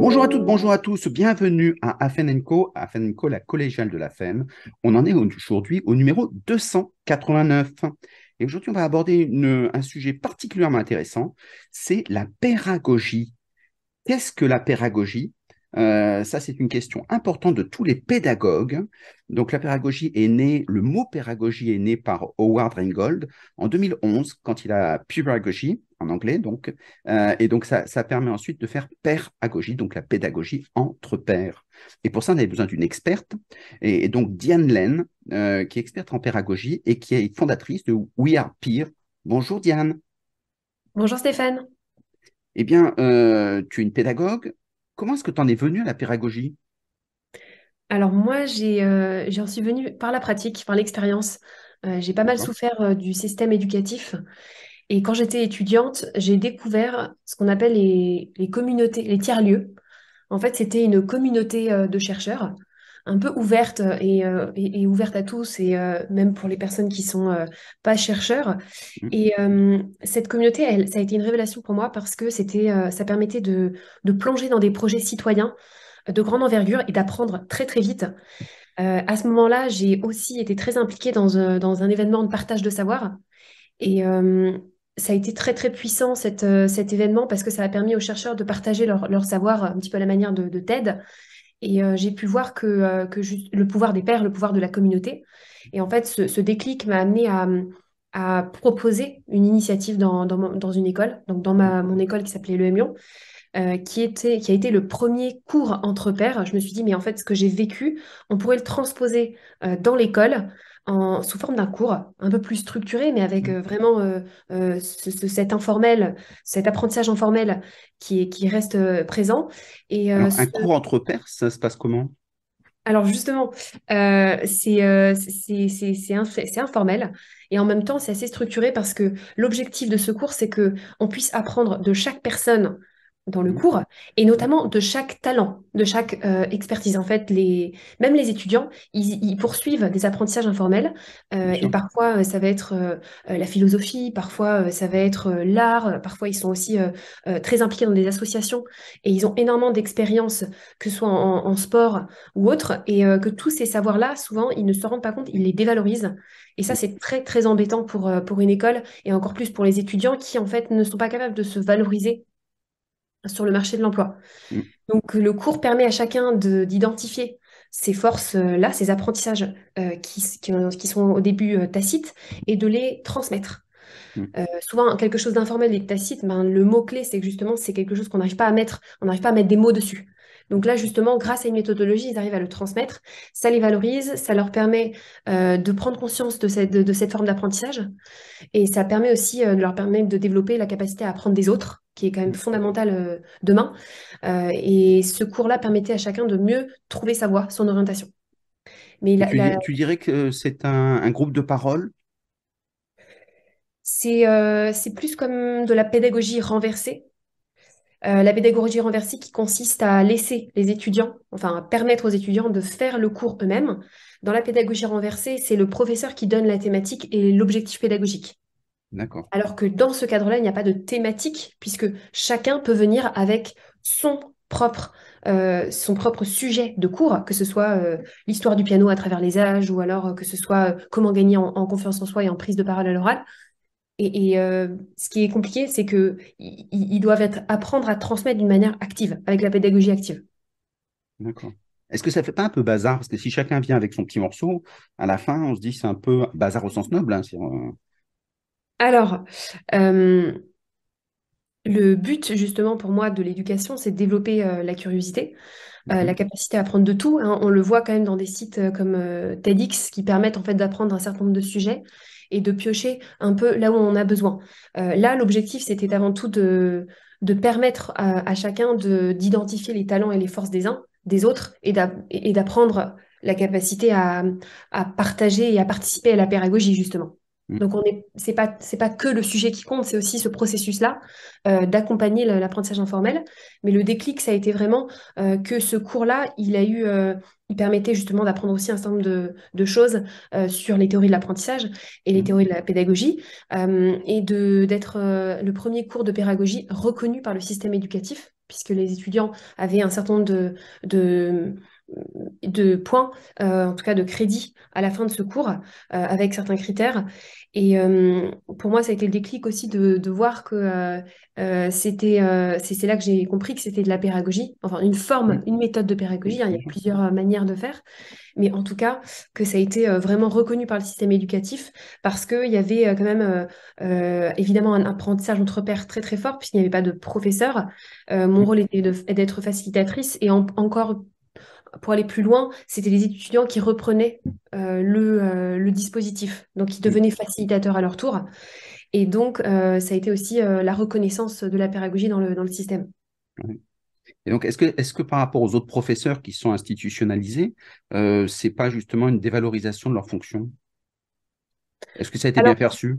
Bonjour à toutes, bonjour à tous, bienvenue à Afenenco, Afenenco, la collégiale de la FEM. On en est aujourd'hui au numéro 289. Et aujourd'hui, on va aborder un sujet particulièrement intéressant, c'est la pédagogie. Qu'est-ce que la pédagogie euh, ça, c'est une question importante de tous les pédagogues. Donc, la pédagogie est née, le mot pédagogie est né par Howard Ringgold en 2011, quand il a pédagogie en anglais donc, euh, et donc ça, permet ensuite de faire péragogie, donc la pédagogie entre pairs. Et pour ça, on avait besoin d'une experte, et, donc Diane Len, euh, qui est experte en pédagogie et qui est fondatrice de We Are Peer. Bonjour Diane. Bonjour Stéphane. et eh bien, euh, tu es une pédagogue. Comment est-ce que tu en es venue à la pédagogie Alors moi, j'en suis venue par la pratique, par l'expérience. j'ai pas mal souffert du système éducatif et quand j'étais étudiante, j'ai découvert ce qu'on appelle les, communautés, les tiers-lieux. En fait, c'était une communauté euh, de chercheurs un peu ouverte euh, euh, et, ouverte à tous, et même pour les personnes qui sont pas chercheurs. Mmh. Et cette communauté, elle, ça a été une révélation pour moi parce que ça permettait de, plonger dans des projets citoyens de grande envergure et d'apprendre très très vite. à ce moment-là, j'ai aussi été très impliquée dans, un événement de partage de savoir. Et, ça a été très très puissant euh, cet événement parce que ça a permis aux chercheurs de partager leur, savoir un petit peu à la manière de, TED. Et euh, j'ai pu voir que, euh, que le pouvoir des pères, le pouvoir de la communauté. Et en fait, ce, déclic m'a amené à, proposer une initiative dans, dans, une école, donc dans ma, mon école qui s'appelait le Mion qui, était, qui a été le premier cours entre pères. Je me suis dit, mais en fait, ce que j'ai vécu, on pourrait le transposer dans l'école sous forme d'un cours un peu plus structuré, mais avec mmh. euh, vraiment euh, euh, cet informel, cet apprentissage informel qui, est, qui reste présent. Et, Un cours entre pairs, ça se passe comment alors justement, euh, c'est c'est informel et en même temps c'est assez structuré parce que l'objectif de ce cours c'est que on puisse apprendre de chaque personne dans le mmh. cours, et notamment de chaque talent, de chaque euh, expertise. En fait, les, même les étudiants, ils, poursuivent des apprentissages informels, euh, et parfois euh, ça va être la philosophie, parfois ça va être l'art, parfois ils sont aussi très impliqués dans des associations, et ils ont énormément d'expérience, que ce soit en, sport ou autre, et que tous ces savoirs-là, souvent, ils ne se rendent pas compte, ils les dévalorisent. Et ça, mmh. c'est très, très embêtant pour, pour une école, et encore plus pour les étudiants qui, en fait, ne sont pas capables de se valoriser sur le marché de l'emploi. Mm. Donc le cours permet à chacun d'identifier ces forces-là, euh, ces apprentissages euh, qui, sont au début euh, tacites, et de les transmettre. Mm. souvent, quelque chose d'informel et tacite, ben, le mot-clé, c'est que justement, c'est quelque chose qu'on n'arrive pas à mettre, on n'arrive pas à mettre des mots dessus. Donc là, justement, grâce à une méthodologie, ils arrivent à le transmettre, ça les valorise, ça leur permet de prendre conscience de cette, de, cette forme d'apprentissage, et ça permet aussi, de leur permettre de développer la capacité à apprendre des autres, qui est quand même fondamentale euh, demain. Euh, et ce cours-là permettait à chacun de mieux trouver sa voie, son orientation. Mais tu, dirais que c'est un, groupe de parole euh, c'est plus comme de la pédagogie renversée. la pédagogie renversée qui consiste à laisser les étudiants, enfin à permettre aux étudiants de faire le cours eux-mêmes. Dans la pédagogie renversée, c'est le professeur qui donne la thématique et l'objectif pédagogique. Alors que dans ce cadre-là, il n'y a pas de thématique, puisque chacun peut venir avec son propre, euh, son propre sujet de cours, que ce soit euh, l'histoire du piano à travers les âges, ou alors euh, que ce soit comment gagner en, confiance en soi et en prise de parole à l'oral. Et, ce qui est compliqué, c'est que doivent être, apprendre à transmettre d'une manière active, avec la pédagogie active. D'accord. Est-ce que ça fait pas un peu bazar Parce que si chacun vient avec son petit morceau, à la fin, on se dit c'est un peu bazar au sens noble. Hein, alors, euh, le but justement pour moi de l'éducation, c'est de développer euh, la curiosité, euh, la capacité à apprendre de tout. Hein. On le voit quand même dans des sites comme TEDx qui permettent en fait d'apprendre un certain nombre de sujets et de piocher un peu là où on a besoin. là, l'objectif, c'était avant tout de, permettre à, chacun d'identifier les talents et les forces des uns, des autres, et d'apprendre la capacité à, à partager et à participer à la pédagogie, justement. Mm. Donc on n'est pas c'est pas que le sujet qui compte, c'est aussi ce processus-là euh, d'accompagner l'apprentissage informel. Mais le déclic, ça a été vraiment euh, que ce cours-là, il a eu, euh, il permettait justement d'apprendre aussi un certain nombre de, de choses sur les théories de l'apprentissage et les mm. théories de la pédagogie, et de d'être le premier cours de pédagogie reconnu par le système éducatif puisque les étudiants avaient un certain nombre de, de, de points, euh, en tout cas de crédit à la fin de ce cours, euh, avec certains critères. Et euh, pour moi, ça a été le déclic aussi de, voir que c'était, c'est, là que j'ai compris que c'était de la pédagogie, enfin une forme, une méthode de pédagogie, hein, il y a plusieurs manières de faire, mais en tout cas que ça a été vraiment reconnu par le système éducatif parce qu'il y avait quand même évidemment un apprentissage entre pairs très très fort puisqu'il n'y avait pas de professeur. mon rôle était d'être facilitatrice et encore encore pour aller plus loin, c'était les étudiants qui reprenaient euh, euh, le, dispositif, donc ils devenaient facilitateurs à leur tour. Et donc, euh, ça a été aussi la reconnaissance de la pédagogie dans le, système. Et donc, est-ce que, est que par rapport aux autres professeurs qui sont institutionnalisés, ce n'est pas justement une dévalorisation de leur fonction Est-ce que ça a été bien perçu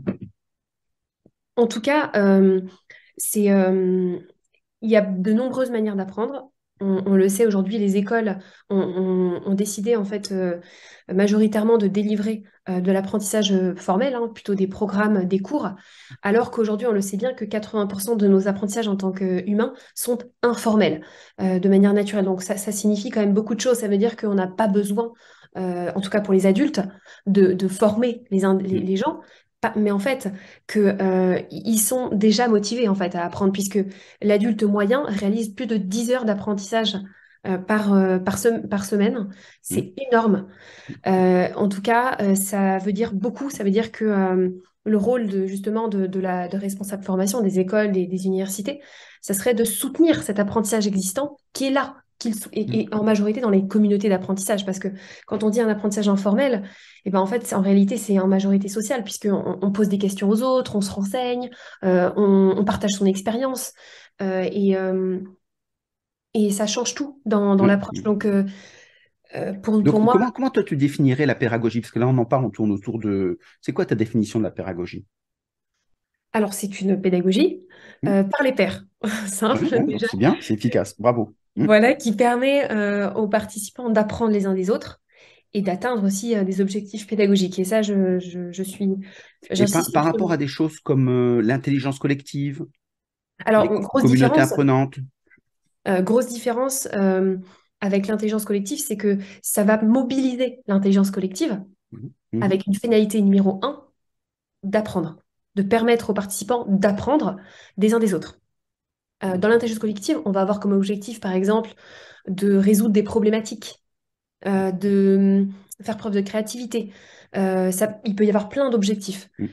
En tout cas, c'est il y a de nombreuses manières d'apprendre on, le sait aujourd'hui, les écoles ont, décidé en fait euh, majoritairement de délivrer euh, de l'apprentissage euh, formel, hein, plutôt des programmes, des cours, alors qu'aujourd'hui on le sait bien que 80% de nos apprentissages en tant qu'humains sont informels de manière naturelle. Donc ça, signifie quand même beaucoup de choses. Ça veut dire qu'on n'a pas besoin, en tout cas pour les adultes, de, former les mm. gens, mais en fait, qu'ils euh, ils sont déjà motivés en fait à apprendre, puisque l'adulte moyen réalise plus de 10 heures d'apprentissage euh, par, euh, par, semaine. C'est mmh. énorme. en tout cas, ça veut dire beaucoup. Ça veut dire que le rôle de, justement de, la de responsable formation des écoles, et des universités, ça serait de soutenir cet apprentissage existant qui est là, Mm. et, en majorité dans les communautés d'apprentissage parce que quand on dit un apprentissage informel et eh ben en fait en réalité c'est en majorité sociale puisque on, pose des questions aux autres on se renseigne euh, on, partage son expérience euh, et euh, et ça change tout dans, dans mm. l'approche donc pour, moi... comment, toi tu définirais la pédagogie Parce que là on en parle, on tourne autour de... C'est quoi ta définition de la pédagogie Alors c'est une pédagogie mm. par les pairs, ah, c'est bien, c'est efficace, bravo. Mmh. Voilà, qui permet euh, aux participants d'apprendre les uns des autres et mmh. d'atteindre aussi euh, des objectifs pédagogiques. Et ça, je, suis. par, rapport à des choses comme euh, l'intelligence collective, alors grosse communauté apprenante. grosse différence avec l'intelligence collective, c'est que ça va mobiliser l'intelligence collective mmh. avec une finalité numéro un d'apprendre, de permettre aux participants d'apprendre des uns des autres. Euh, dans l'intelligence collective, on va avoir comme objectif, par exemple, de résoudre des problématiques, euh, de mm, faire preuve de créativité. Euh, il peut y avoir plein d'objectifs. Mm.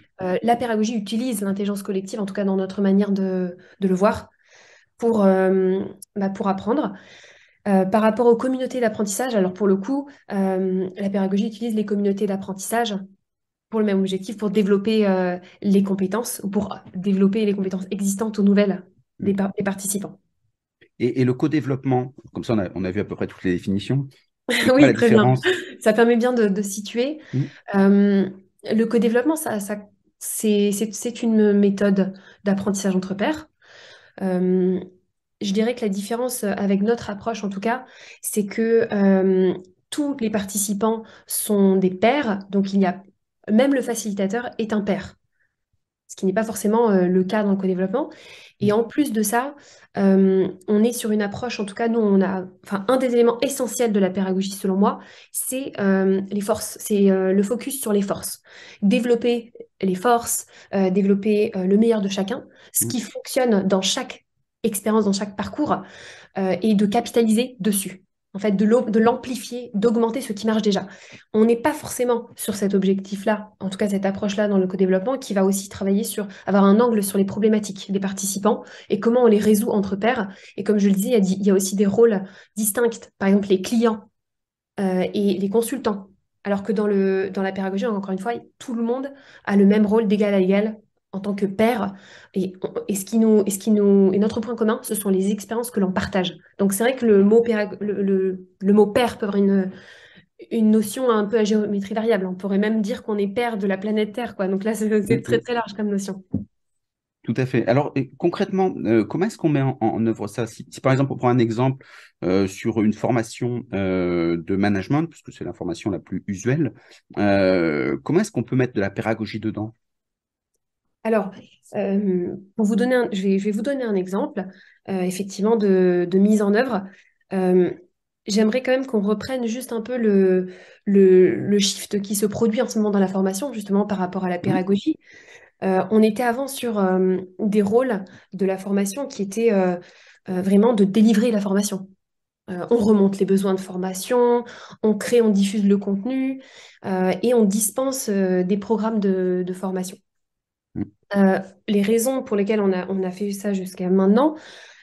la pédagogie utilise l'intelligence collective, en tout cas dans notre manière de, le voir, pour, mm, bah, pour apprendre. par rapport aux communautés d'apprentissage, alors pour le coup, la pédagogie utilise les communautés d'apprentissage pour le même objectif, pour développer les compétences ou pour développer les compétences existantes ou nouvelles Mm. des participants. Et, le co-développement, comme ça on a, vu à peu près toutes les définitions. oui, très bien. Ça permet bien de, situer. Mm. Euh, le co-développement, ça, ça c'est une méthode d'apprentissage entre pairs. Euh, je dirais que la différence avec notre approche, en tout cas, c'est que euh, tous les participants sont des pairs, donc il y a même le facilitateur est un pair ce qui n'est pas forcément euh, le cas dans le co-développement. Et mm. en plus de ça, euh, on est sur une approche, en tout cas, nous, on a, enfin, un des éléments essentiels de la pédagogie, selon moi, c'est euh, les forces, c'est le focus sur les forces. Développer les forces, développer le meilleur de chacun, ce mm. qui fonctionne dans chaque expérience, dans chaque parcours, et de capitaliser dessus en fait, de l'amplifier, d'augmenter ce qui marche déjà. On n'est pas forcément sur cet objectif-là, en tout cas cette approche-là dans le co-développement, qui va aussi travailler sur avoir un angle sur les problématiques des participants et comment on les résout entre pairs. Et comme je le disais, il y a aussi des rôles distincts, par exemple les clients euh, et les consultants. Alors que dans, le, dans la pédagogie, encore une fois, tout le monde a le même rôle d'égal à égal en tant que père, et, ce qui nous, et, ce qui nous, notre point commun, ce sont les expériences que l'on partage. Donc c'est vrai que le mot, père, le, mot père peut avoir une, une notion un peu à géométrie variable. On pourrait même dire qu'on est père de la planète Terre. Quoi. Donc là, c'est très très large comme notion. Tout à fait. Alors concrètement, euh, comment est-ce qu'on met en, œuvre ça si, par exemple on prend un exemple euh, sur une formation euh, de management, puisque c'est la formation la plus usuelle, comment est-ce qu'on peut mettre de la pédagogie dedans alors, euh, pour vous donner je, vais, vous donner un exemple, euh, effectivement, de, mise en œuvre. Euh, j'aimerais quand même qu'on reprenne juste un peu le, shift qui se produit en ce moment dans la formation, justement par rapport à la pédagogie. on était avant sur des rôles de la formation qui étaient vraiment de délivrer la formation. on remonte les besoins de formation, on crée, on diffuse le contenu et on dispense des programmes de formation. Euh, les raisons pour lesquelles on a, fait ça jusqu'à maintenant,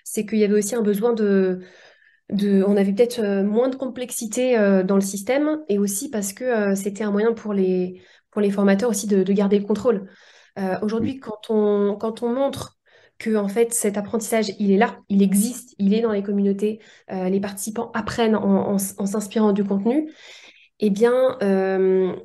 c'est qu'il y avait aussi un besoin de, on avait peut-être euh, moins de complexité euh, dans le système et aussi parce que c'était un moyen pour les, pour les formateurs aussi de, garder le contrôle. Aujourd'hui, quand on, quand on montre que en fait cet apprentissage il est là, il existe, il est dans les communautés, les participants apprennent en, s'inspirant du contenu, eh bien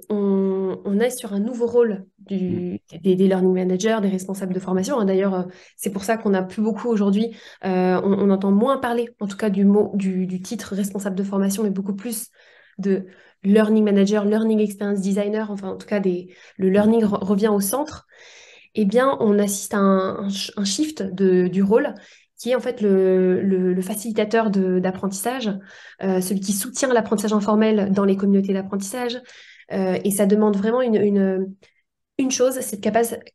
on est sur un nouveau rôle Mm. des, learning managers, des responsables de formation. Hein. D'ailleurs, euh, c'est pour ça qu'on n'a plus beaucoup aujourd'hui, euh, on, entend moins parler, en tout cas du mot, du, titre responsable de formation, mais beaucoup plus de learning manager, learning experience designer, enfin en tout cas des, le mm. learning revient au centre. Eh bien, on assiste à un, shift du rôle qui est en fait le, facilitateur d'apprentissage, euh, celui qui soutient l'apprentissage informel dans les communautés d'apprentissage. et ça demande vraiment une, une chose, cette,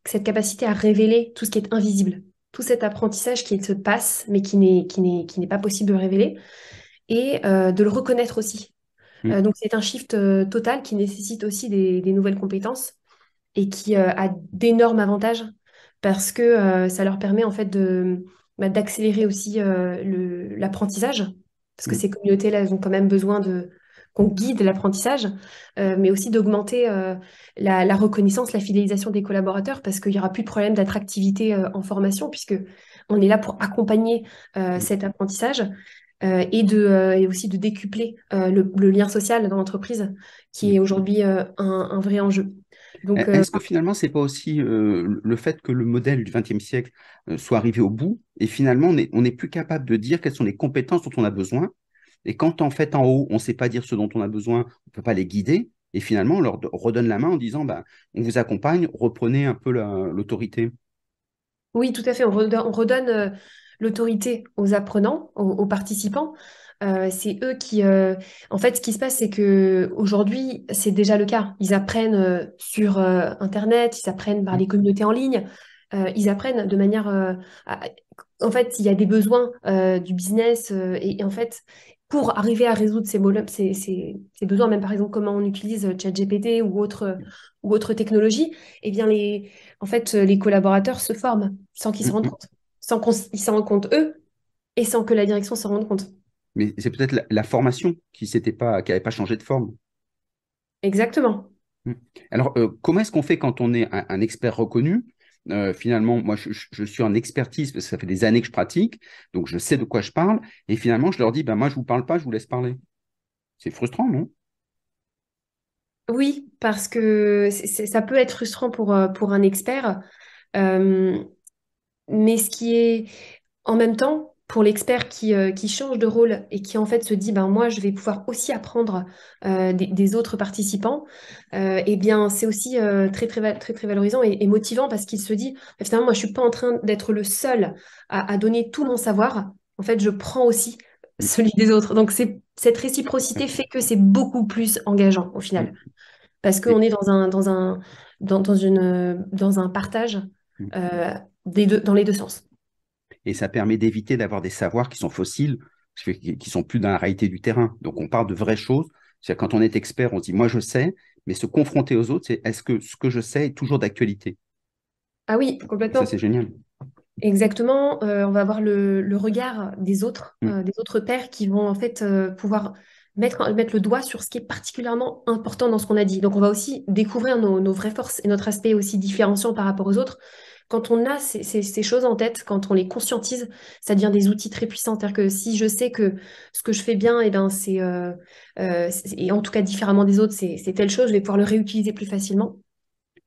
cette capacité à révéler tout ce qui est invisible, tout cet apprentissage qui se passe, mais qui n'est pas possible de révéler, et euh, de le reconnaître aussi. Mm. Euh, donc c'est un shift euh, total qui nécessite aussi des, nouvelles compétences et qui a d'énormes avantages parce que ça leur permet en fait bah, d'accélérer aussi l'apprentissage parce que mm. ces communautés là ont quand même besoin de qu'on guide l'apprentissage, euh, mais aussi d'augmenter euh, la, reconnaissance, la fidélisation des collaborateurs, parce qu'il n'y aura plus de problème d'attractivité euh, en formation, puisque on est là pour accompagner mmh. cet apprentissage et, de, aussi de décupler le, lien social dans l'entreprise, qui est mmh. aujourd'hui un, vrai enjeu. Est-ce que finalement, ce n'est pas aussi le fait que le modèle du XXe siècle soit arrivé au bout et finalement, on n'est plus capable de dire quelles sont les compétences dont on a besoin et quand en fait en haut, on ne sait pas dire ce dont on a besoin, on ne peut pas les guider. Et finalement, on leur redonne la main en disant ben, on vous accompagne, reprenez un peu l'autorité. oui, tout à fait. On redonne, euh, l'autorité aux apprenants, aux, participants. Euh, c'est eux qui, euh, en fait, ce qui se passe, c'est que aujourd'hui, c'est déjà le cas. Ils apprennent sur Internet, ils apprennent par les communautés en ligne, ils apprennent de manière, en fait, il y a des besoins du business et, en fait, pour arriver à résoudre ces, besoins, même par exemple comment on utilise euh, ChatGPT ou autre, euh, ou autre technologie, eh bien les, en fait, euh, les collaborateurs se forment sans qu'ils se rendent mm-hmm. compte, sans qu'ils s'en rendent compte eux et sans que la direction s'en rende compte. Mais c'est peut-être la, formation qui n'avait pas, qui pas changé de forme. Exactement. Mm. Alors, comment est-ce qu'on fait quand on est un expert reconnu euh, finalement, moi, je, suis en expertise parce que ça fait des années que je pratique, donc je sais de quoi je parle. Et finalement, je leur dis, ben moi, je vous parle pas, je vous laisse parler. C'est frustrant, non Oui, parce que ça peut être frustrant pour, euh, pour un expert. Euh, mais ce qui est, en même temps, pour l'expert euh, qui, change de rôle et qui en fait se dit ben moi je vais pouvoir aussi apprendre euh, des, autres participants euh, eh bien c'est aussi très, très très valorisant et, motivant parce qu'il se dit bah, finalement moi je suis pas en train d'être le seul à, donner tout mon savoir en fait je prends aussi celui des autres donc cette réciprocité fait que c'est beaucoup plus engageant au final parce qu'on est dans un dans un dans une dans un partage mmh. des dans les deux sens et ça permet d'éviter d'avoir des savoirs qui sont fossiles, qui sont plus dans la réalité du terrain. Donc on parle de vraies choses. cest quand on est expert, on se dit moi je sais, mais se confronter aux autres, c'est est-ce que ce que je sais est toujours d'actualité Ah oui, complètement. ça c'est génial. Exactement. Euh, on va avoir le, regard des autres, mm. euh, des autres pairs qui vont en fait euh, pouvoir mettre, mettre le doigt sur ce qui est particulièrement important dans ce qu'on a dit. Donc on va aussi découvrir nos, nos vraies forces et notre aspect aussi différenciant par rapport aux autres. Quand on a ces, choses en tête, quand on les conscientise, ça devient des outils très puissants. C'est-à-dire que si je sais que ce que je fais bien, eh ben, euh, euh, et c'est, en tout cas différemment des autres, c'est telle chose, je vais pouvoir le réutiliser plus facilement.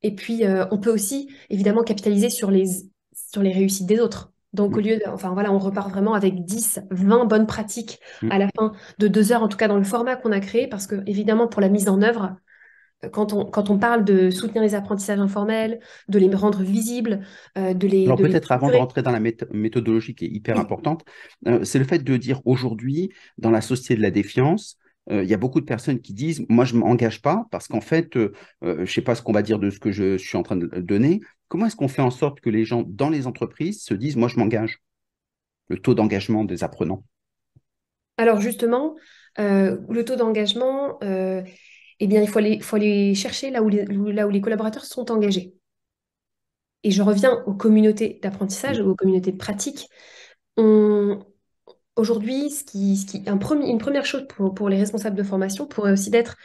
Et puis, euh, on peut aussi, évidemment, capitaliser sur les, sur les réussites des autres. Donc, au mm. lieu de, enfin voilà, on repart vraiment avec 10, 20 bonnes pratiques mm. à la fin de deux heures, en tout cas dans le format qu'on a créé, parce que, évidemment, pour la mise en œuvre, quand on, parle de soutenir les apprentissages informels, de les rendre visibles, euh, de les. Alors peut-être avant de rentrer dans la méthodologie qui est hyper importante, euh, c'est le fait de dire aujourd'hui, dans la société de la défiance, euh, il y a beaucoup de personnes qui disent Moi, je ne m'engage pas parce qu'en fait, je ne sais pas ce qu'on va dire de ce que je suis en train de donner. Comment est-ce qu'on fait en sorte que les gens dans les entreprises se disent Moi, je m'engage Le taux d'engagement des apprenants. Alors justement, le taux d'engagement eh bien, il faut aller, chercher là où, les, collaborateurs sont engagés. Et je reviens aux communautés d'apprentissage, aux communautés de Aujourd'hui, ce qui, une première chose pour, les responsables de formation pourrait aussi être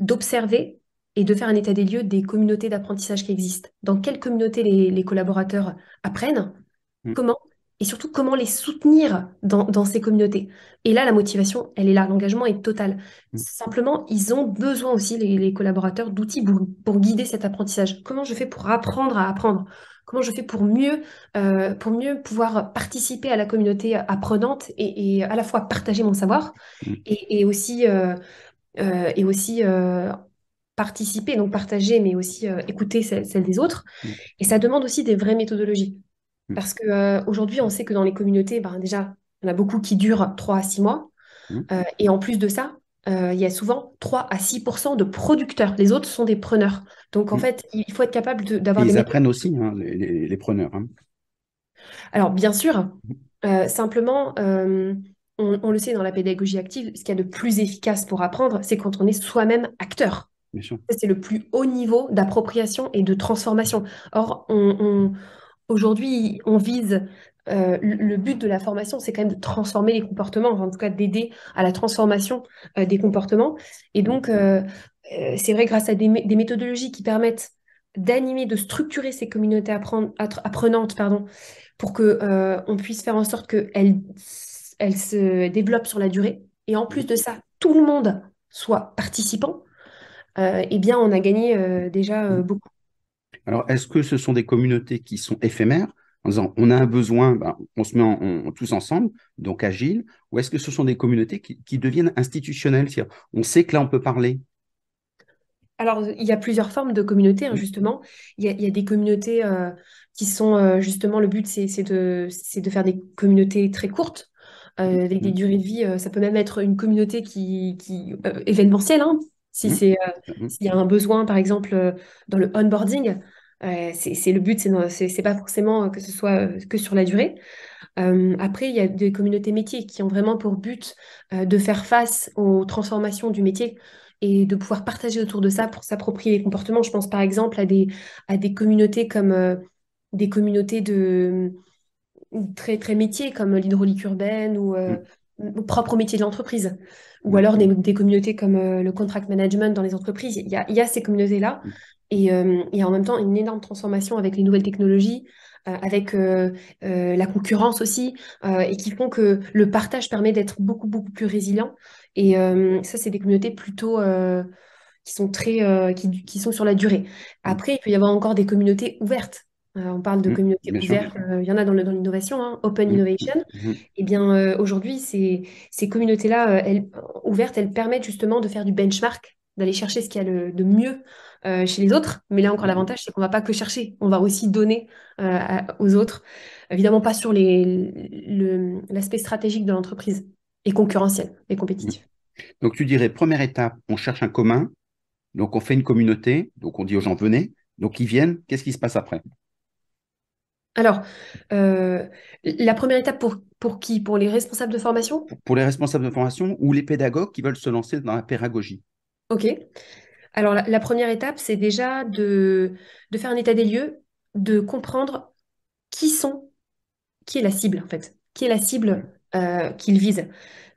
d'observer et de faire un état des lieux des communautés d'apprentissage qui existent. Dans quelle communautés les, les collaborateurs apprennent mm. Comment et surtout comment les soutenir dans, ces communautés. Et là, la motivation, elle est là, l'engagement est total. Mm. Simplement, ils ont besoin aussi, les, collaborateurs, d'outils pour, guider cet apprentissage. Comment je fais pour apprendre à apprendre Comment je fais pour mieux, euh, pour mieux pouvoir participer à la communauté apprenante et, à la fois partager mon savoir mm. et, aussi, euh, euh, et aussi participer, donc partager, mais aussi écouter celle, des autres. Mm. Et ça demande aussi des vraies méthodologies. Mm. Parce qu'aujourd'hui, aujourd'hui, on sait que dans les communautés, ben, déjà, il y en a beaucoup qui durent 3 à 6 mois. Mm. Euh, et en plus de ça, euh, il y a souvent 3 à 6 de producteurs. Les autres sont des preneurs. Donc, en mm. fait, il faut être capable d'avoir Ils apprennent aussi, hein, les, preneurs. Hein. Alors, bien sûr, euh, simplement, on, le sait dans la pédagogie active, ce qu'il y a de plus efficace pour apprendre, c'est quand on est soi-même acteur. C'est le plus haut niveau d'appropriation et de transformation. Or, on, aujourd'hui, on vise euh, le but de la formation, c'est quand même de transformer les comportements, en tout cas d'aider à la transformation euh, des comportements. Et donc, euh, c'est vrai, grâce à des, méthodologies qui permettent d'animer, de structurer ces communautés apprenantes, pardon, pour que on puisse faire en sorte qu'elles elles se développent sur la durée. Et en plus de ça, tout le monde soit participant. eh bien, on a gagné déjà beaucoup. Alors, est-ce que ce sont des communautés qui sont éphémères en disant on a un besoin, ben, on se met tous ensemble, donc agile, ou est-ce que ce sont des communautés qui, deviennent institutionnelles On sait que là, on peut parler. Alors, il y a plusieurs formes de communautés, hein, justement. Il y, a, des communautés euh, qui sont, euh, justement, le but, c'est de, faire des communautés très courtes, euh, avec des mmh. durées de vie. ça peut même être une communauté qui, événementielle, hein, si mmh. euh, mmh. s'il y a un besoin, par exemple, euh, dans le onboarding, euh, c'est le but, c'est pas forcément que ce soit que sur la durée. après, il y a des communautés métiers qui ont vraiment pour but de faire face aux transformations du métier et de pouvoir partager autour de ça pour s'approprier les comportements. Je pense par exemple à des, à des communautés comme des communautés de très très métiers comme l'hydraulique urbaine ou, mmh propre au métier de l'entreprise, ou alors des, communautés comme euh, le contract management dans les entreprises. Il y a, ces communautés-là, et, il y a mm. euh, en même temps une énorme transformation avec les nouvelles technologies, euh, avec la concurrence aussi, et qui font que le partage permet d'être beaucoup, beaucoup plus résilient. Et ça, c'est des communautés plutôt... qui sont très qui, sont sur la durée. Mm. Après, il peut y avoir encore des communautés ouvertes euh, on parle de mm. communautés ouvertes, euh, il y en a dans l'innovation, hein, Open mm. Innovation. Mm. et eh bien, euh, aujourd'hui, ces, communautés-là ouvertes, elles permettent justement de faire du benchmark, d'aller chercher ce qu'il y a de mieux chez les autres. Mais là encore, l'avantage, c'est qu'on ne va pas que chercher, on va aussi donner aux autres. Évidemment, pas sur l'aspect stratégique de l'entreprise et concurrentiel et compétitif. Donc, tu dirais, première étape, on cherche un commun, donc on fait une communauté, donc on dit aux gens, venez. Donc, ils viennent, qu'est-ce qui se passe après alors, euh, la première étape pour, pour qui Pour les responsables de formation Pour les responsables de formation ou les pédagogues qui veulent se lancer dans la pédagogie. Ok. Alors, la, première étape, c'est déjà de, faire un état des lieux, de comprendre qui sont, qui est la cible, en fait, qui est la cible euh, qu'ils visent.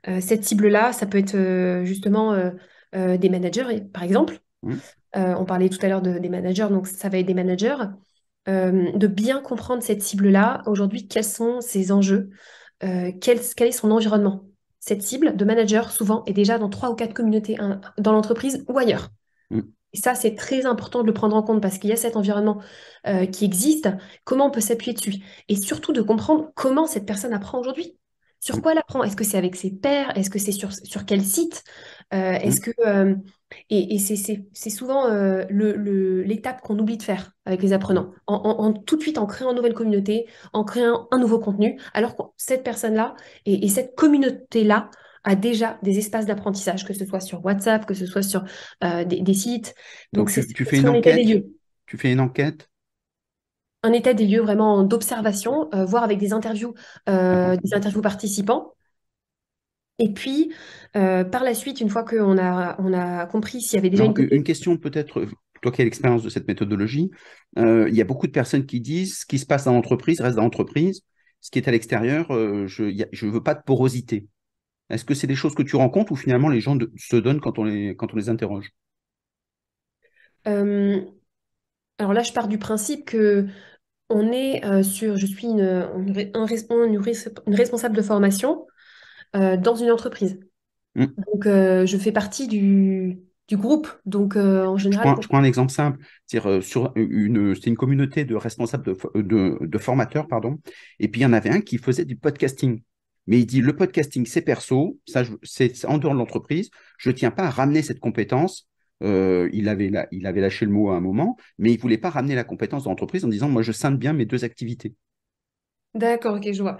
Euh, cette cible-là, ça peut être justement des managers, par exemple. Mmh. on parlait tout à l'heure de, des managers, donc ça va être des managers. Euh, de bien comprendre cette cible-là. Aujourd'hui, quels sont ses enjeux euh, quel, est son environnement Cette cible de manager, souvent, est déjà dans trois ou quatre communautés dans l'entreprise ou ailleurs. Mm. Et ça, c'est très important de le prendre en compte parce qu'il y a cet environnement euh, qui existe. Comment on peut s'appuyer dessus Et surtout de comprendre comment cette personne apprend aujourd'hui. Sur quoi elle apprend Est-ce que c'est avec ses pairs Est-ce que c'est sur, sur quel site euh, Est-ce mmh. que euh, et, c'est souvent euh, l'étape qu'on oublie de faire avec les apprenants. En, tout de suite en créant une nouvelle communauté, en créant un nouveau contenu, alors que cette personne-là et, cette communauté-là a déjà des espaces d'apprentissage, que ce soit sur WhatsApp, que ce soit sur des, sites. Donc, tu fais une enquête. Tu fais une enquête un état des lieux vraiment d'observation, euh, voire avec des interviews, euh, des interviews participants. Et puis, euh, par la suite, une fois qu'on a, on a compris s'il y avait déjà une... question peut-être, toi qui as l'expérience de cette méthodologie, il y a beaucoup de personnes qui disent ce qui se passe dans l'entreprise reste dans l'entreprise, ce qui est à l'extérieur, je ne veux pas de porosité. Est-ce que c'est des choses que tu rencontres ou finalement les gens se donnent quand on les, quand on les interroge alors là, je pars du principe que on est euh, sur, je suis une, responsable de formation euh, dans une entreprise. Mm. Donc, euh, je fais partie du, groupe. Donc, en général. Je prends, un exemple simple. C'est une, une communauté de responsables de, formateurs, pardon. Et puis, il y en avait un qui faisait du podcasting. Mais il dit le podcasting, c'est perso, ça, c'est en dehors de l'entreprise. Je ne tiens pas à ramener cette compétence euh, il, avait il avait lâché le mot à un moment, mais il ne voulait pas ramener la compétence de l'entreprise en disant Moi, je scinde bien mes deux activités. D'accord, ok, je vois.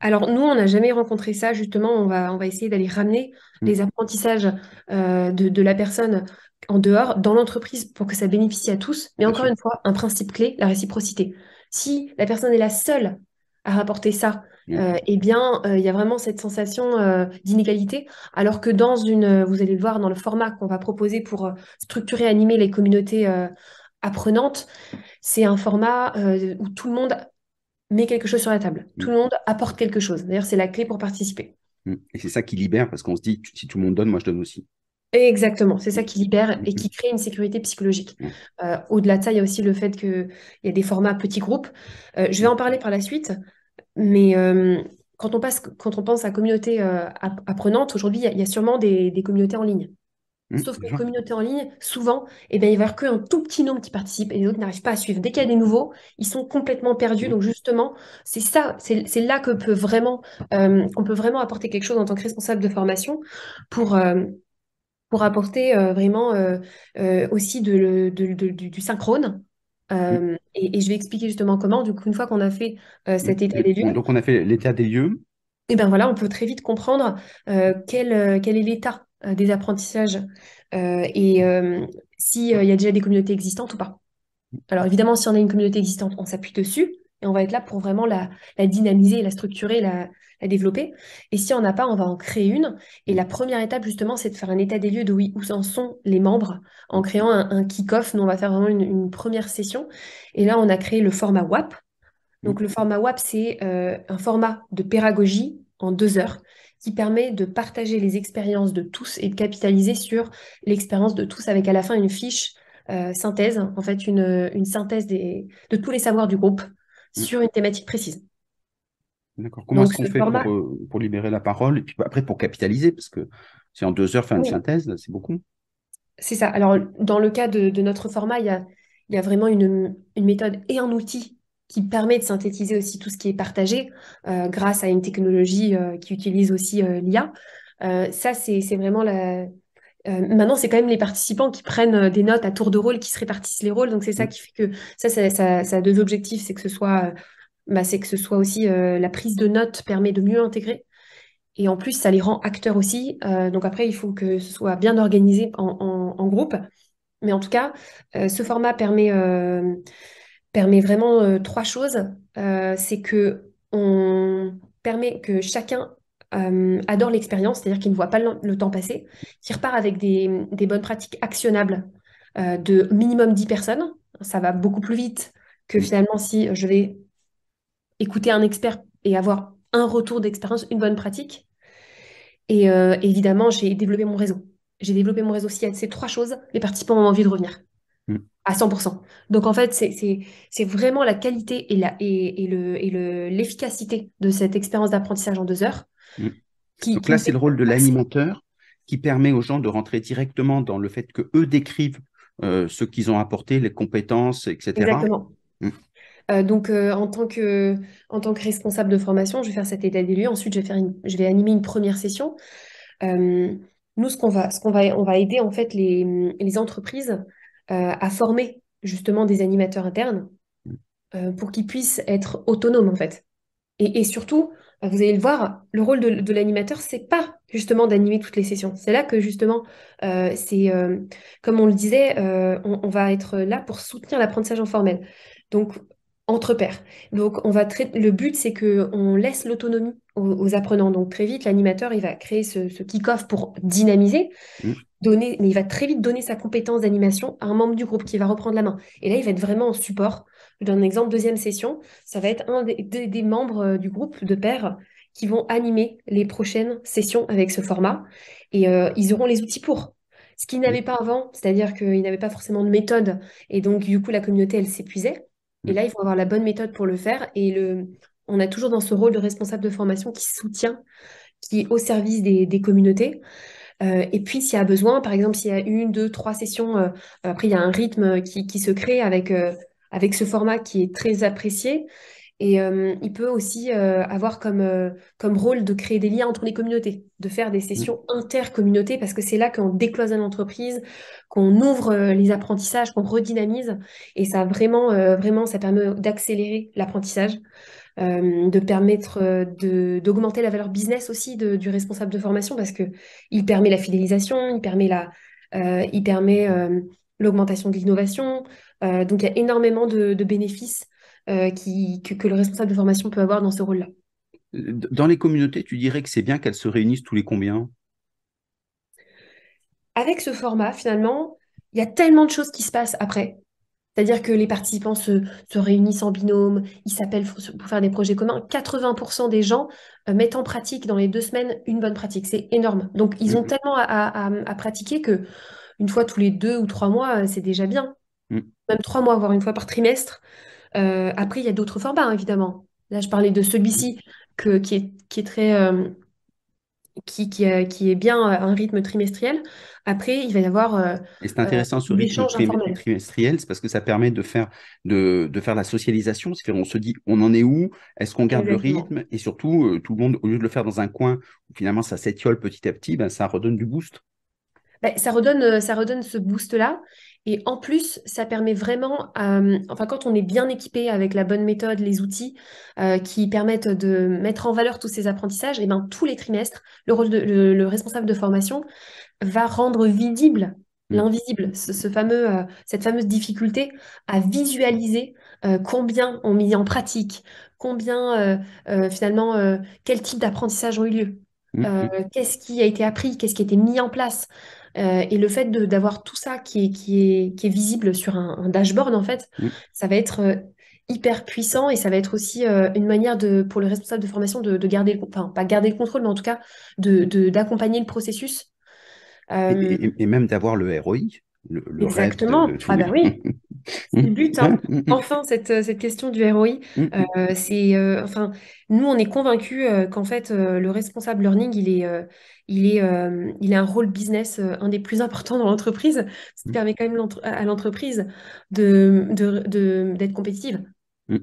Alors, nous, on n'a jamais rencontré ça, justement. On va, on va essayer d'aller ramener mm. les apprentissages euh, de, la personne en dehors, dans l'entreprise, pour que ça bénéficie à tous. Mais encore une fois, un principe clé, la réciprocité. Si la personne est la seule à rapporter ça Mmh. Euh, eh bien, euh, il y a vraiment cette sensation euh, d'inégalité. Alors que dans une, vous allez le voir dans le format qu'on va proposer pour structurer, et animer les communautés apprenantes, c'est un format où tout le monde met quelque chose sur la table. Mmh. Tout le monde apporte quelque chose. D'ailleurs, c'est la clé pour participer. Mmh. Et c'est ça qui libère, parce qu'on se dit, si tout le monde donne, moi je donne aussi. Exactement, c'est ça qui libère et qui crée une sécurité psychologique. Au-delà de ça, il y a aussi le fait qu'il y a des formats petits groupes. je vais en parler par la suite, mais euh, quand, on passe, quand on pense à communauté euh, apprenante, aujourd'hui, il y, a sûrement des, communautés en ligne. Mmh, Sauf que les communautés en ligne, souvent, eh bien, il va y avoir qu'un tout petit nombre qui participent et les autres n'arrivent pas à suivre. Dès qu'il y a des nouveaux, ils sont complètement perdus. Mmh. Donc justement, c'est ça, c'est là que peut vraiment, euh, on peut vraiment apporter quelque chose en tant que responsable de formation pour, apporter vraiment aussi du, synchrone, Mmh. Euh, et, je vais expliquer justement comment, du coup, une fois qu'on a fait euh, mmh. cet état des lieux. Donc, on a fait l'état des lieux. Et eh bien voilà, on peut très vite comprendre euh, quel, quel, est l'état des apprentissages et mmh. s'il y a déjà des communautés existantes ou pas. Alors, évidemment, si on a une communauté existante, on s'appuie dessus. Et on va être là pour vraiment la, dynamiser, la structurer, la, développer. Et si on n'a pas, on va en créer une. Et la première étape, justement, c'est de faire un état des lieux de où, en sont les membres en créant un, kick-off. Nous, on va faire vraiment une, première session. Et là, on a créé le format WAP. Donc, le format WAP, c'est euh, un format de pédagogie en deux heures qui permet de partager les expériences de tous et de capitaliser sur l'expérience de tous avec à la fin une fiche euh, synthèse, en fait une, synthèse de tous les savoirs du groupe Mm. sur une thématique précise. D'accord. Comment est-ce qu'on fait euh, pour, libérer la parole et puis bah, après pour capitaliser Parce que c'est en deux heures faire une synthèse, c'est beaucoup. C'est ça. Alors, dans le cas de, notre format, il y a, y a vraiment une, méthode et un outil qui permet de synthétiser aussi tout ce qui est partagé euh, grâce à une technologie euh, qui utilise aussi l'IA. ça, c'est vraiment la, euh, maintenant, c'est quand même les participants qui prennent euh, des notes à tour de rôle, qui se répartissent les rôles. Donc c'est ça mm. qui fait que ça, ça, ça, a deux objectifs, c'est que ce soit, euh, bah, c'est que ce soit aussi la prise de notes permet de mieux intégrer. Et en plus, ça les rend acteurs aussi. donc après, il faut que ce soit bien organisé en, en groupe. Mais en tout cas, ce format permet, permet vraiment trois choses. c'est que on permet que chacun euh, adore l'expérience, c'est-à-dire qu'il ne voit pas le, temps passer, qui repart avec des, bonnes pratiques actionnables euh, de minimum 10 personnes. Ça va beaucoup plus vite que finalement si je vais écouter un expert et avoir un retour d'expérience, une bonne pratique. Et euh, évidemment, j'ai développé mon réseau. J'ai développé mon réseau. S'il y ces trois choses, les participants ont envie de revenir. Mm. à 100%. Donc en fait, c'est vraiment la qualité et l'efficacité et, le, et le, de cette expérience d'apprentissage en deux heures. Mm. Donc là, c'est le rôle de l'animateur qui permet aux gens de rentrer directement dans le fait que eux décrivent euh, ce qu'ils ont apporté, les compétences, etc. Exactement. Mm. Euh, donc, euh, en, tant que, en tant que responsable de formation, je vais faire cet état des lieux. Ensuite, je vais, faire je vais animer une première session. nous, ce qu'on va, ce qu'on va, on va aider en fait les entreprises euh, à former justement des animateurs internes euh, pour qu'ils puissent être autonomes en fait. Et, surtout, vous allez le voir, le rôle de, de l'animateur, c'est pas justement d'animer toutes les sessions. C'est là que justement, euh, c'est comme on le disait, on, va être là pour soutenir l'apprentissage informel. Donc entre pairs. Donc on va le but c'est que on laisse l'autonomie aux, apprenants. Donc très vite, l'animateur il va créer ce, kick-off pour dynamiser. Mmh donner, mais il va très vite donner sa compétence d'animation à un membre du groupe qui va reprendre la main. Et là, il va être vraiment en support. Je donne un exemple, deuxième session, ça va être un des, membres euh, du groupe de pairs qui vont animer les prochaines sessions avec ce format. Et euh, ils auront les outils pour. Ce qu'ils n'avaient pas avant, c'est-à-dire qu'ils n'avaient pas forcément de méthode. Et donc, du coup, la communauté, elle s'épuisait. Et là, ils vont avoir la bonne méthode pour le faire. Et le... on a toujours dans ce rôle de responsable de formation qui soutient, qui est au service des communautés. Euh, et puis, s'il y a besoin, par exemple, s'il y a une, deux, trois sessions, euh, euh, après, il y a un rythme qui, se crée avec, avec ce format qui est très apprécié. Et il peut aussi avoir comme, rôle de créer des liens entre les communautés, de faire des sessions mmh. intercommunautés, parce que c'est là qu'on décloisonne l'entreprise, qu'on ouvre les apprentissages, qu'on redynamise. Et ça, vraiment, vraiment, ça permet d'accélérer l'apprentissage. Euh, de permettre euh, d'augmenter la valeur business aussi du responsable de formation parce que il permet la fidélisation, il permet la, euh, il permet l'augmentation de l'innovation. donc il y a énormément de, bénéfices qui, que le responsable de formation peut avoir dans ce rôle-là. Dans les communautés, tu dirais que c'est bien qu'elles se réunissent tous les combien Avec ce format, finalement, il y a tellement de choses qui se passent après c'est-à-dire que les participants se, réunissent en binôme, ils s'appellent pour faire des projets communs. 80% des gens euh, mettent en pratique dans les deux semaines une bonne pratique. C'est énorme. Donc, ils ont mm-hmm. tellement à, pratiquer que une fois tous les deux ou trois mois, euh, c'est déjà bien. Mm. Même trois mois, voire une fois par trimestre. Euh, après, il y a d'autres formats, hein, évidemment. Là, je parlais de celui-ci qui, est, très qui, qui, euh, qui, est bien euh, un rythme trimestriel. Après, il va y avoir. Euh, et c'est intéressant sur ce rythme trimestriel, c'est parce que ça permet de faire, de, faire la socialisation. C'est-à-dire, on se dit, on en est où Est-ce qu'on garde le rythme Et surtout, tout le monde, au lieu de le faire dans un coin où finalement ça s'étiole petit à petit, ben, ça redonne du boost. Ben, ça, redonne, ça redonne ce boost-là. Et en plus, ça permet vraiment, euh, enfin quand on est bien équipé avec la bonne méthode, les outils euh, qui permettent de mettre en valeur tous ces apprentissages, et ben tous les trimestres, le, responsable de formation va rendre visible mmh. l'invisible, ce, fameux, euh, cette fameuse difficulté à visualiser combien on mis en pratique, combien finalement, quel type d'apprentissage ont eu lieu. Mmh, mmh. qu'est-ce qui a été appris, qu'est-ce qui a été mis en place, euh, et le fait d'avoir tout ça qui est, qui est, qui est visible sur un, dashboard, en fait, ça va être euh, hyper puissant et ça va être aussi euh, une manière de, pour le responsable de formation de, garder, enfin, pas garder le contrôle, mais en tout cas d'accompagner le processus. Et, même d'avoir le ROI. Le, Exactement. ah ben oui. C'est le but. Hein. Mm, mm, mm. Enfin, cette, question du ROI, enfin, nous, on est convaincus qu'en fait, le responsable learning, il est, il est, euh, il a un rôle business euh, un des plus importants dans l'entreprise, Ça mm. permet quand même à l'entreprise d'être de, compétitive. Mm.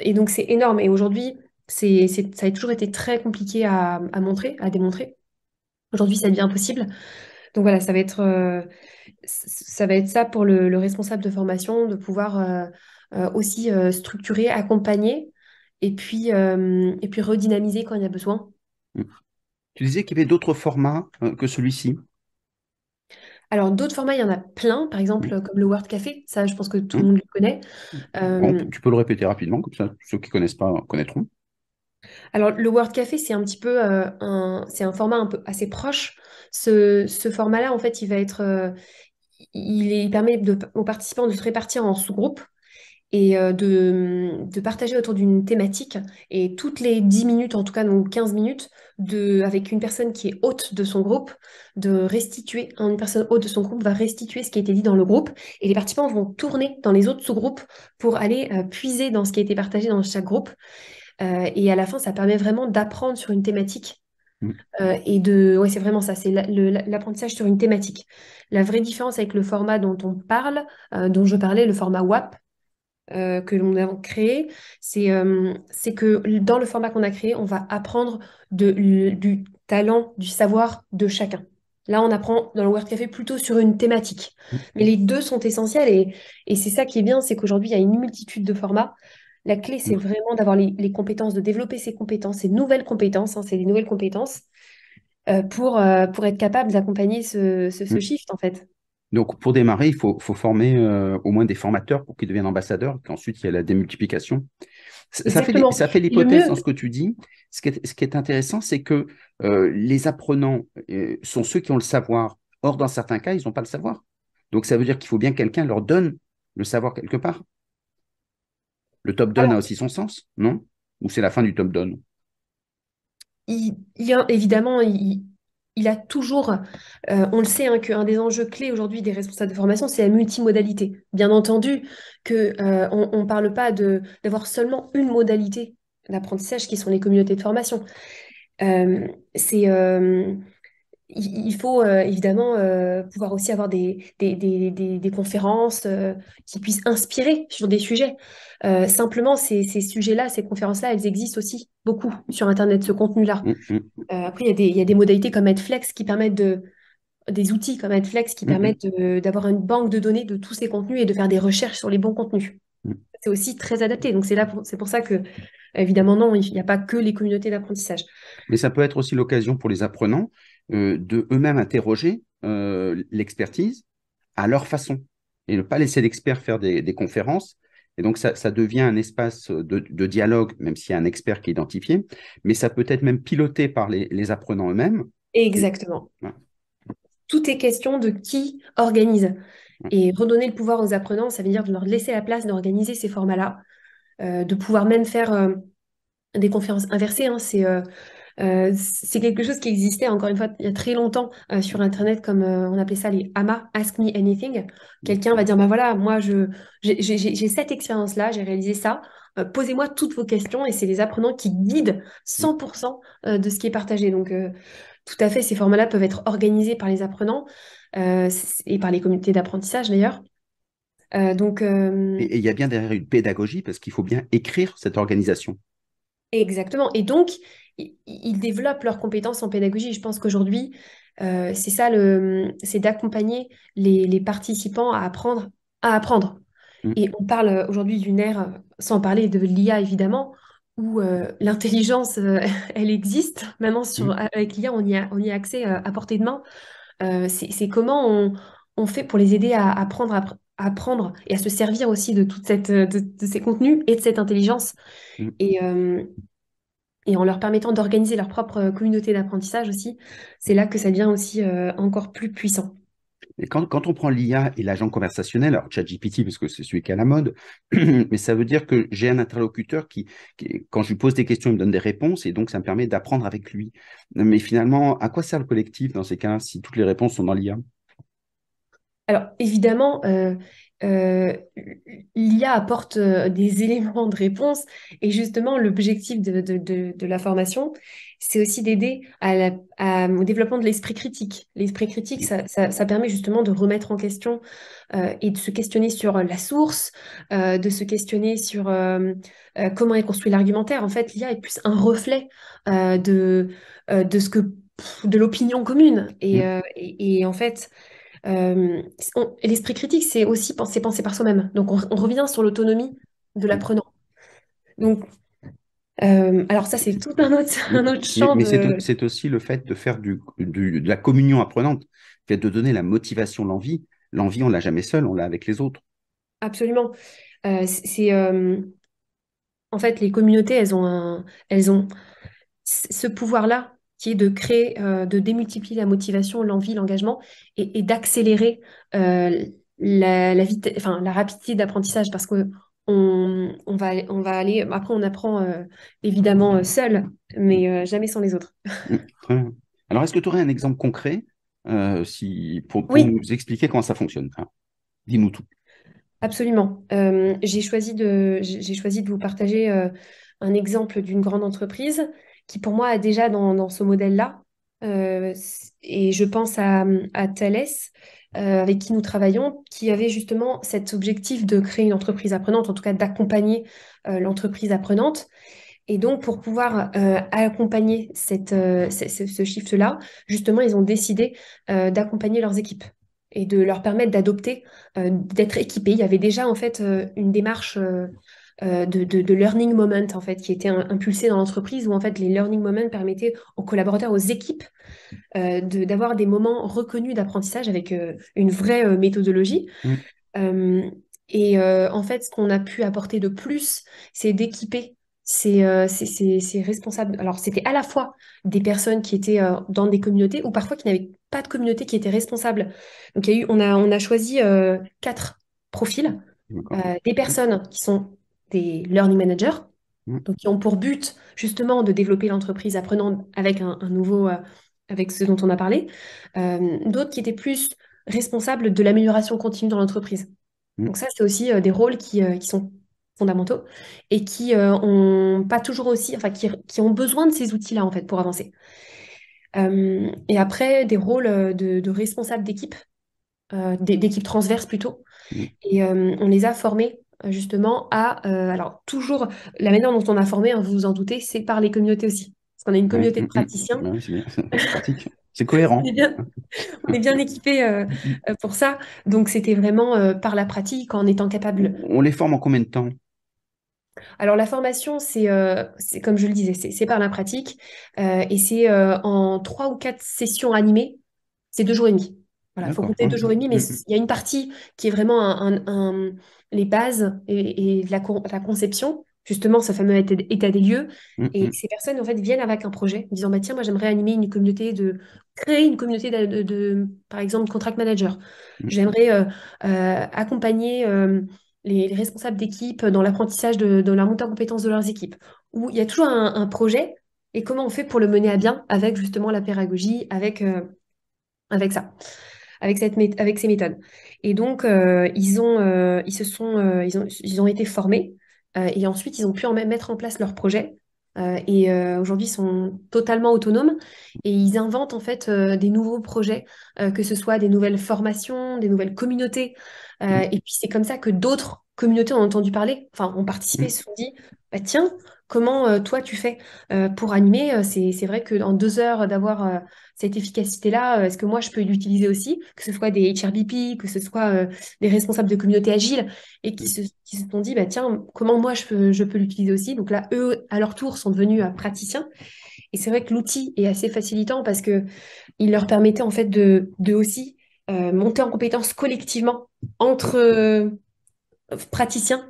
Et donc c'est énorme. Et aujourd'hui, ça a toujours été très compliqué à, montrer, à démontrer. Aujourd'hui, ça devient possible. Donc voilà, ça va être, euh, ça, va être ça pour le, responsable de formation, de pouvoir aussi structurer, accompagner et puis, et puis redynamiser quand il y a besoin. Mm. Tu disais qu'il y avait d'autres formats euh, que celui-ci. Alors, d'autres formats, il y en a plein. Par exemple, comme le Word Café, ça, je pense que tout le monde le connaît. Euh, tu peux le répéter rapidement, comme ça, ceux qui ne connaissent pas connaîtront. Alors, le Word Café, c'est un petit peu euh, un, c'est un format un peu assez proche. Ce, format-là, en fait, il va être, il, permet aux participants de se répartir en sous-groupes et euh, de, partager autour d'une thématique et toutes les 10 minutes, en tout cas donc 15 minutes, de, avec une personne qui est haute de son groupe, de restituer, une personne haute de son groupe va restituer ce qui a été dit dans le groupe et les participants vont tourner dans les autres sous-groupes pour aller euh, puiser dans ce qui a été partagé dans chaque groupe. Euh, et à la fin, ça permet vraiment d'apprendre sur une thématique. Mmh. et de, ouais, c'est vraiment ça, c'est l'apprentissage sur une thématique. La vraie différence avec le format dont on parle, dont je parlais, le format WAP, euh, que l'on a créé, euh, c'est que dans le format qu'on a créé, on va apprendre du talent, du savoir de chacun. Là, on apprend dans le work Café plutôt sur une thématique. Mm. Mais les deux sont essentiels et, c'est ça qui est bien, c'est qu'aujourd'hui, il y a une multitude de formats. La clé, c'est mm. vraiment d'avoir les, compétences, de développer ces compétences, ces nouvelles compétences, hein, c'est des nouvelles compétences, euh, pour, être capable d'accompagner ce, ce mm. shift, en fait. Donc, pour démarrer, il faut, former euh, au moins des formateurs pour qu'ils deviennent ambassadeurs, qu'ensuite ensuite, il y a la démultiplication. Ça fait, l'hypothèse dans ce que tu dis. Ce qui est, intéressant, c'est que euh, les apprenants euh, sont ceux qui ont le savoir. Or, dans certains cas, ils n'ont pas le savoir. Donc, ça veut dire qu'il faut bien que quelqu'un leur donne le savoir quelque part. Le top-down a aussi son sens, non Ou c'est la fin du top-down il, a évidemment, il, il a toujours, euh, on le sait, hein, qu'un des enjeux clés aujourd'hui des responsables de formation, c'est la multimodalité. Bien entendu, que euh, on ne parle pas d'avoir seulement une modalité d'apprentissage qui sont les communautés de formation. Euh, c'est il faut euh, évidemment euh, pouvoir aussi avoir des, des, conférences euh, qui puissent inspirer sur des sujets. simplement, ces, sujets-là, ces conférences-là, elles existent aussi beaucoup sur Internet, ce contenu-là. Mm, mm. après, il y, y, a des modalités comme Netflix qui permettent de... des outils comme Netflix qui mm, permettent d'avoir une banque de données de tous ces contenus et de faire des recherches sur les bons contenus. C'est aussi très adapté. Donc, c'est là pour, pour ça que Évidemment, non, il n'y a pas que les communautés d'apprentissage. Mais ça peut être aussi l'occasion pour les apprenants euh, de eux-mêmes interroger euh, l'expertise à leur façon et ne pas laisser l'expert faire des, conférences. Et donc, ça, devient un espace de, dialogue, même s'il y a un expert qui est identifié, mais ça peut être même piloté par les, apprenants eux-mêmes. Exactement. Tout est question de qui organise. Et redonner le pouvoir aux apprenants, ça veut dire de leur laisser la place d'organiser ces formats-là, euh, de pouvoir même faire des conférences inversées. Hein. C'est euh, c'est quelque chose qui existait, encore une fois, il y a très longtemps euh, sur Internet, comme euh, on appelait ça les AMA, Ask Me Anything. Quelqu'un va dire, bah voilà, moi, je, j'ai, cette expérience-là, j'ai réalisé ça, posez-moi toutes vos questions, et c'est les apprenants qui guident 100% de ce qui est partagé. Donc, tout à fait, ces formats-là peuvent être organisés par les apprenants et par les communautés d'apprentissage, d'ailleurs. donc, Et il y a bien derrière une pédagogie parce qu'il faut bien écrire cette organisation. Exactement. Et donc, ils développent leurs compétences en pédagogie. Je pense qu'aujourd'hui, euh, c'est ça, le, c'est d'accompagner les, participants à apprendre, à apprendre. Mm. Et on parle aujourd'hui d'une ère, sans parler de l'IA évidemment, où euh, l'intelligence, euh, elle existe. Maintenant, mm. avec l'IA, on y a, on y a accès à portée de main. c'est, comment on, fait pour les aider à apprendre, à, apprendre et à se servir aussi de, toute cette, de, ces contenus et de cette intelligence. Mm. et Et et en leur permettant d'organiser leur propre euh, communauté d'apprentissage aussi, c'est là que ça devient aussi euh, encore plus puissant. quand, on prend l'IA et l'agent conversationnel, alors ChatGPT parce que c'est celui qui est à la mode, mais ça veut dire que j'ai un interlocuteur qui, quand je lui pose des questions, il me donne des réponses et donc ça me permet d'apprendre avec lui. Mais finalement, à quoi sert le collectif dans ces cas si toutes les réponses sont dans l'IA Alors évidemment, euh, euh, l'IA apporte euh, des éléments de réponse. Et justement, l'objectif de, la formation, c'est aussi d'aider au développement de l'esprit critique. L'esprit critique, ça, permet justement de remettre en question euh, et de se questionner sur la source, de se questionner sur comment est construit l'argumentaire. En fait, l'IA est plus un reflet de, ce que de l'opinion commune. et mm. en fait, euh, l'esprit critique, c'est aussi penser, penser par soi-même. Donc, on, revient sur l'autonomie de l'apprenant. Donc, euh, alors ça, c'est tout un autre, champ. Mais, c'est aussi le fait de faire du, de la communion apprenante, de donner la motivation, l'envie. L'envie, on l'a jamais seul, on l'a avec les autres. Absolument. Euh, c'est en fait les communautés, elles ont elles ont ce pouvoir-là qui est de créer, euh, de démultiplier la motivation, l'envie, l'engagement et, d'accélérer euh, la, la rapidité d'apprentissage parce que on, va, on va aller. Après, on apprend euh, évidemment seul, mais jamais sans les autres. Mmh, Alors, est-ce que tu aurais un exemple concret si, pour, nous expliquer comment ça fonctionne Dis-nous tout. Absolument. j'ai choisi, de, choisi de vous partager un exemple d'une grande entreprise qui pour moi a déjà dans, ce modèle-là. Euh, et je pense à, à euh, avec qui nous travaillons, qui avait justement cet objectif de créer une entreprise apprenante, en tout cas d'accompagner euh, l'entreprise apprenante. Et donc, pour pouvoir accompagner cette, ce, ce shift-là, justement, ils ont décidé d'accompagner leurs équipes et de leur permettre d'adopter, d'être équipés. Il y avait déjà en fait une démarche euh, de, learning moment en fait qui étaient impulsés dans l'entreprise où en fait les learning moments permettaient aux collaborateurs, aux équipes euh, d'avoir des moments reconnus d'apprentissage avec euh, une vraie euh, méthodologie. Mm. et en fait, ce qu'on a pu apporter de plus, c'est d'équiper c'est responsables, responsable. Alors, c'était à la fois des personnes qui étaient dans des communautés ou parfois qui n'avaient pas de communauté qui était responsables. Donc, il y a eu, on, a, on a choisi quatre profils. des personnes qui sont des learning managers, mm. donc qui ont pour but justement de développer l'entreprise apprenant avec un, nouveau, euh, avec ce dont on a parlé, euh, d'autres qui étaient plus responsables de l'amélioration continue dans l'entreprise. Mm. Donc ça, c'est aussi euh, des rôles qui, qui, sont fondamentaux et qui ont pas toujours aussi, enfin qui, ont besoin de ces outils-là en fait pour avancer. et après, des rôles de, responsables d'équipe, d'équipe transverse plutôt. Mm. Et on les a formés euh, justement à, euh, alors toujours la manière dont on a formé, hein, vous vous en doutez, c'est par les communautés aussi. Parce qu'on a une communauté de praticiens. c'est pratique. C'est cohérent. on est bien, équipé euh, pour ça. Donc c'était vraiment par la pratique, en étant capable. On les forme en combien de temps alors la formation, c'est comme je le disais, c'est par la pratique et c'est en trois ou quatre sessions animées, c'est deux jours et demi il faut compter deux jours et demi, mais mm. il y a une partie qui est vraiment les bases et, la, conception, justement ce fameux état, des lieux. Mm, et mm. ces personnes, en fait, viennent avec un projet, disant, bah, tiens, moi j'aimerais animer une communauté, de créer une communauté de, par exemple, contract manager. J'aimerais euh, euh, accompagner... Euh, les, responsables d'équipe dans l'apprentissage de, la montée en compétences de leurs équipes, où il y a toujours un, projet et comment on fait pour le mener à bien avec justement la pédagogie, avec, avec ça avec, cette avec ces méthodes. Et donc, euh, ils, ont, euh, ils, se sont, euh, ils, ont, été formés et ensuite, ils ont pu en même mettre en place leurs projets et aujourd'hui, ils sont totalement autonomes et ils inventent en fait des nouveaux projets, que ce soit des nouvelles formations, des nouvelles communautés. Mmh. Et puis, c'est comme ça que d'autres communautés ont entendu parler, enfin, ont participé, mmh. se sont dit, bah, tiens, Comment euh, toi tu fais euh, pour animer euh, C'est vrai que en deux heures d'avoir cette efficacité-là, est-ce que moi je peux l'utiliser aussi Que ce soit des HRBP, que ce soit des responsables de communauté agile, et qui se, sont dit bah, tiens, comment moi je peux, l'utiliser aussi Donc là, eux, à leur tour, sont devenus praticiens. Et c'est vrai que l'outil est assez facilitant parce que il leur permettait en fait de, aussi monter en compétence collectivement entre praticiens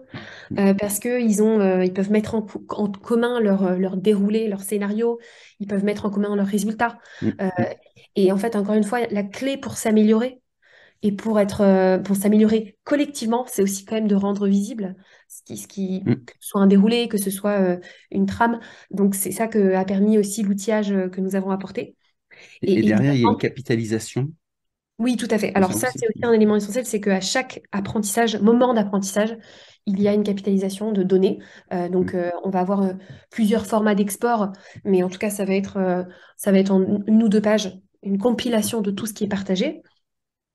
euh, parce que ils ont euh, ils peuvent mettre en, commun leur, euh, leur déroulé leur scénario ils peuvent mettre en commun leurs résultats mmh. et en fait encore une fois la clé pour s'améliorer et pour être pour s'améliorer collectivement c'est aussi quand même de rendre visible ce qui, ce qui mmh. soit un déroulé que ce soit une trame donc c'est ça que a permis aussi l'outillage que nous avons apporté et, et derrière il y a une capitalisation oui, tout à fait. Alors ça, c'est aussi un élément essentiel, c'est qu'à chaque apprentissage, moment d'apprentissage, il y a une capitalisation de données. Euh, donc mm. euh, on va avoir euh, plusieurs formats d'export, mais en tout cas, ça va être, ça va être en une ou deux pages, une compilation de tout ce qui est partagé.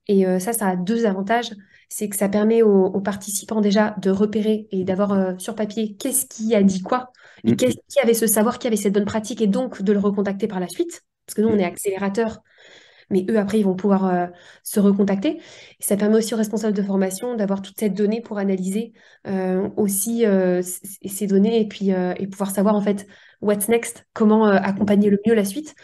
Et ça, ça a deux avantages. C'est que ça permet aux, participants déjà de repérer et d'avoir sur papier qu'est-ce qui a dit quoi, mm. qu'est-ce qui avait ce savoir, qui avait cette bonne pratique, et donc de le recontacter par la suite. Parce que nous, on mm. est accélérateur mais eux, après, ils vont pouvoir euh, se recontacter. ça permet aussi aux responsables de formation d'avoir toutes cette donnée pour analyser euh, aussi euh, ces données et puis et pouvoir savoir, en fait, what's next, comment accompagner le mieux la suite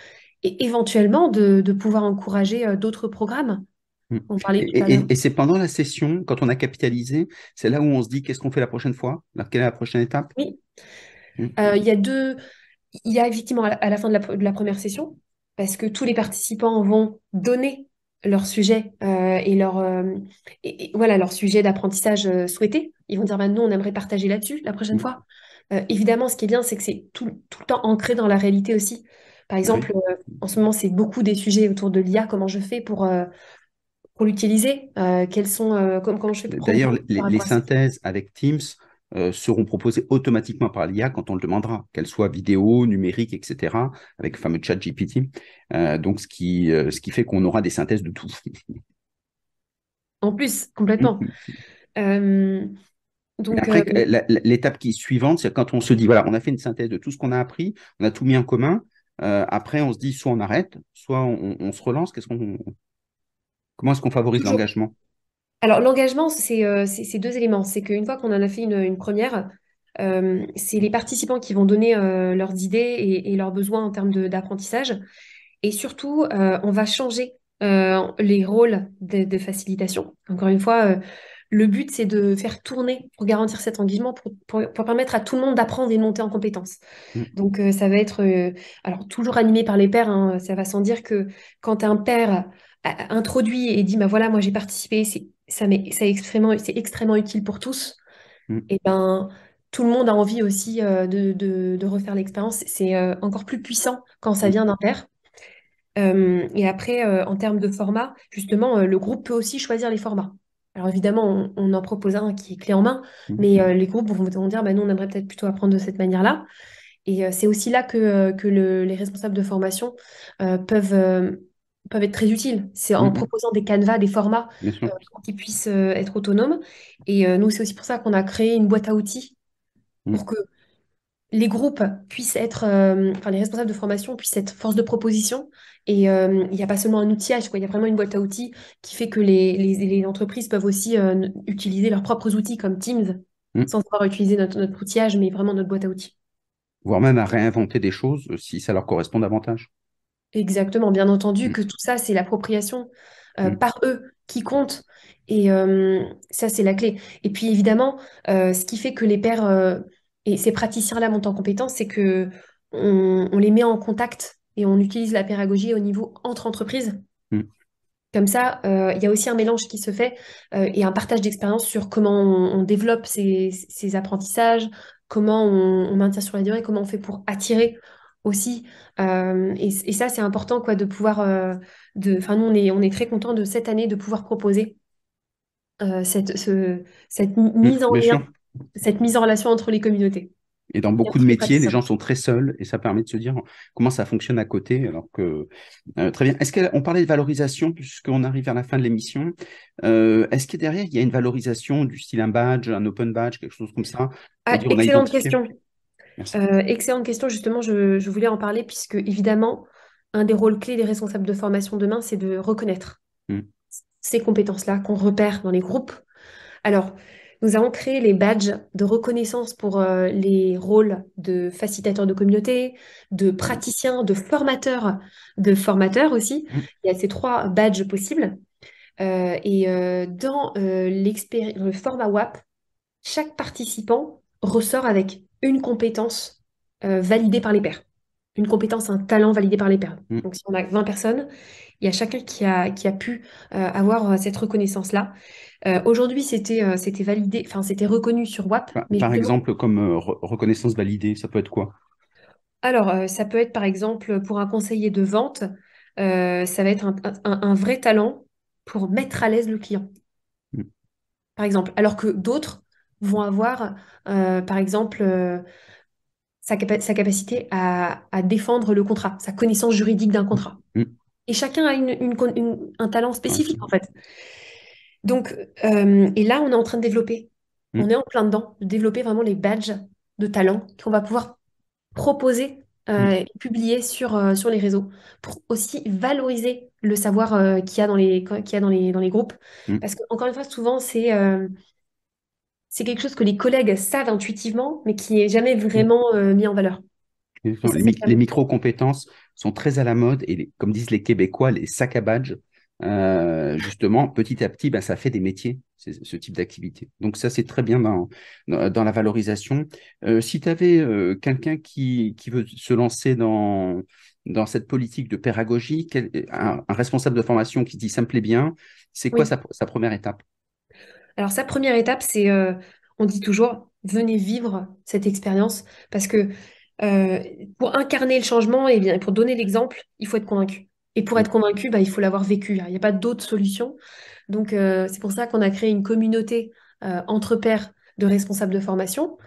et éventuellement de, pouvoir encourager d'autres programmes. Mmh. On parlait et, c'est pendant la session, quand on a capitalisé, c'est là où on se dit qu'est-ce qu'on fait la prochaine fois Quelle est la prochaine étape Oui. Mmh. Il y a deux. Il y a effectivement à la, fin de la première session, parce que tous les participants vont donner leur sujet euh, et leur euh, et, voilà leur sujet d'apprentissage euh, souhaité. Ils vont dire bah, nous on aimerait partager là-dessus la prochaine mm. fois. évidemment, ce qui est bien, c'est que c'est tout, le temps ancré dans la réalité aussi. Par exemple, en ce moment, c'est beaucoup des sujets autour de l'IA. Comment je fais pour pour l'utiliser Quels sont comme, comment je D'ailleurs, les synthèses avec Teams euh, seront proposées automatiquement par l'IA quand on le demandera, qu'elles soient vidéo, numérique, etc., avec le fameux chat GPT. Euh, donc, ce qui, euh, ce qui fait qu'on aura des synthèses de tout. en plus, complètement. l'étape qui est suivante, c'est quand on se dit, voilà, on a fait une synthèse de tout ce qu'on a appris, on a tout mis en commun. après, on se dit, soit on arrête, soit on, on se relance. Qu'est-ce qu'on, comment est-ce qu'on favorise l'engagement alors, l'engagement, c'est euh, deux éléments. C'est qu'une fois qu'on en a fait une, première, euh, c'est les participants qui vont donner euh, leurs idées et, et, leurs besoins en termes d'apprentissage. Et surtout, euh, on va changer euh, les rôles de, de, facilitation. Encore une fois, le but, c'est de faire tourner pour garantir cet engagement, pour, pour, permettre à tout le monde d'apprendre et de monter en compétences. Mm. Donc, ça va être, alors toujours animé par les pères hein, ça va sans dire que quand un père introduit et dit, bah voilà, moi j'ai participé, c'est ça c'est extrêmement, utile pour tous, mm. et ben tout le monde a envie aussi euh, de, refaire l'expérience. C'est euh, encore plus puissant quand ça mm. vient d'un père. Euh, et après, en termes de format, justement, le groupe peut aussi choisir les formats. Alors évidemment, on, en propose un qui est clé en main, mm. mais les groupes vont, dire, bah, nous, on aimerait peut-être plutôt apprendre de cette manière-là. Et c'est aussi là que, les responsables de formation peuvent peuvent être très utiles. C'est en mmh proposant des canevas, des formats euh, qui puissent euh, être autonomes. Et euh, nous, c'est aussi pour ça qu'on a créé une boîte à outils mmh. pour que les groupes puissent être, enfin les responsables de formation puissent être force de proposition. Et il n'y a pas seulement un outillage, Il y a vraiment une boîte à outils qui fait que les, entreprises peuvent aussi utiliser leurs propres outils comme Teams, mmh. sans avoir utilisé notre, notre outillage, mais vraiment notre boîte à outils. Voire même à réinventer des choses si ça leur correspond davantage. Exactement, bien entendu mmh. que tout ça, c'est l'appropriation euh, mmh. par eux qui compte. Et ça, c'est la clé. Et puis évidemment, euh, ce qui fait que les pères euh, et ces praticiens-là montent en compétence, c'est que on, les met en contact et on utilise la pédagogie au niveau entre entreprises. Mmh. Comme ça, il y a aussi un mélange qui se fait et un partage d'expérience sur comment on, développe ces, apprentissages, comment on, on, maintient sur la durée, comment on fait pour attirer aussi. Euh, et, ça, c'est important quoi, de pouvoir. Euh, enfin, nous, on est, on est très content de cette année de pouvoir proposer euh, cette, cette, mise en lien, cette mise en relation entre les communautés. Et dans beaucoup de métiers, les gens sont très seuls et ça permet de se dire comment ça fonctionne à côté. Alors que très bien. Est-ce qu'on parlait de valorisation puisqu'on arrive vers la fin de l'émission Est-ce que derrière il y a une valorisation du style un badge, un open badge, quelque chose comme ça ah, Excellente question. Euh, excellente question, justement, je, voulais en parler puisque, évidemment, un des rôles clés des responsables de formation demain, c'est de reconnaître mm. ces compétences-là qu'on repère dans les groupes. Alors, nous avons créé les badges de reconnaissance pour euh, les rôles de facilitateur de communauté, de praticien, de formateur, de formateur aussi. Mm. Il y a ces trois badges possibles. Euh, et dans le format WAP, chaque participant ressort avec une compétence euh, validée par les pairs. Une compétence, un talent validé par les pairs. Mm. Donc si on a 20 personnes, il y a chacun qui a, pu euh, avoir euh, cette reconnaissance-là. Aujourd'hui, c'était validé, enfin c'était reconnu sur WAP. Par, exemple, comme reconnaissance validée, ça peut être quoi Alors, ça peut être par exemple pour un conseiller de vente, ça va être un, vrai talent pour mettre à l'aise le client. Mm. Par exemple, alors que d'autres, vont mmh. avoir, euh, par exemple, euh, sa, capacité à, défendre le contrat, sa connaissance juridique d'un contrat. Mmh. Mmh. Et chacun a un talent spécifique, en fait. Donc, euh, et là, on est en train de développer. On est en plein dedans, de développer vraiment les badges de talent qu'on va pouvoir proposer et publier sur, les réseaux pour aussi valoriser le savoir qu'il y a dans les, dans les groupes. Parce que, encore une fois, souvent, c'est c'est quelque chose que les collègues savent intuitivement, mais qui n'est jamais vraiment euh, mis en valeur. Les, micro-compétences sont très à la mode et comme disent les Québécois, les sacs à badge, euh, justement, petit à petit, ben, ça fait des métiers, ce type d'activité. Donc ça, c'est très bien dans, dans, la valorisation. Euh, si tu avais quelqu'un qui, qui, veut se lancer dans, dans cette politique de pédagogie, un, responsable de formation qui dit ⁇ ça me plaît bien ⁇ c'est quoi sa première étape alors sa première étape, c'est, euh, on dit toujours, venez vivre cette expérience parce que euh, pour incarner le changement et eh bien pour donner l'exemple, il faut être convaincu. Et pour mm. être convaincu, bah, il faut l'avoir vécu. Il n'y a pas d'autre solution. Donc euh, c'est pour ça qu'on a créé une communauté entre pairs de responsables de formation,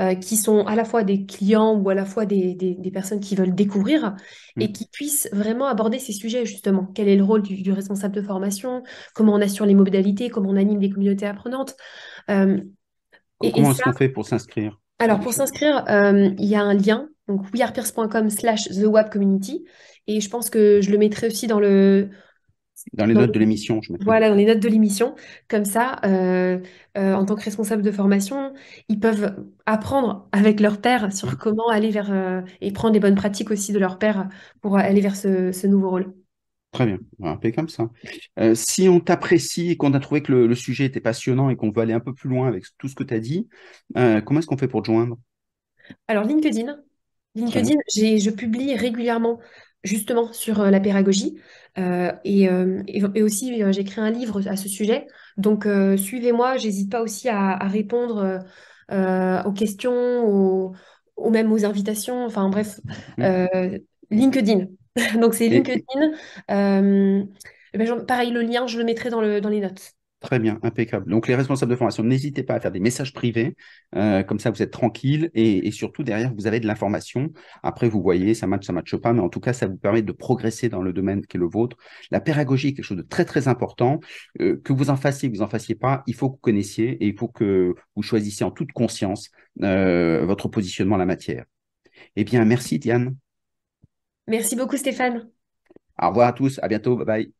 euh, qui sont à la fois des clients ou à la fois des, personnes qui veulent découvrir et mm. qui puissent vraiment aborder ces sujets justement. Quel est le rôle du, responsable de formation Comment on assure les modalités Comment on anime les communautés apprenantes euh, Comment est-ce qu'on fait pour s'inscrire Alors pour s'inscrire, euh, il y a un lien, donc wearpeers.com slash community. Et je pense que je le mettrai aussi dans le, dans les notes de l'émission, je Voilà, dans les notes de l'émission. Comme ça, euh, euh, en tant que responsable de formation, ils peuvent apprendre avec leur père sur comment aller vers euh, et prendre les bonnes pratiques aussi de leur père pour aller vers ce, nouveau rôle. Très bien, on va comme ça. si on t'apprécie et qu'on a trouvé que le, le sujet était passionnant et qu'on veut aller un peu plus loin avec tout ce que tu as dit, comment est-ce qu'on fait pour te joindre Alors, LinkedIn, LinkedIn, je publie régulièrement justement sur euh, la pédagogie. Euh, euh, et, et, aussi, j'ai écrit un livre à ce sujet. Donc, suivez-moi. J'hésite pas aussi à, répondre aux questions, ou même aux invitations. Enfin, bref, mm. LinkedIn. Donc, c'est LinkedIn. Eh ben, pareil, le lien, je le mettrai dans, le, dans les notes. Très bien, impeccable. Donc les responsables de formation, n'hésitez pas à faire des messages privés, euh, comme ça vous êtes tranquille et, surtout derrière vous avez de l'information. Après vous voyez, ça match, ça matche pas, mais en tout cas ça vous permet de progresser dans le domaine qui est le vôtre. La pédagogie est quelque chose de très très important. Euh, que vous en fassiez, que vous en fassiez pas, il faut que vous connaissiez et il faut que vous choisissiez en toute conscience euh, votre positionnement en la matière. Eh bien merci Diane. Merci beaucoup Stéphane. Au revoir à tous, à bientôt, bye bye.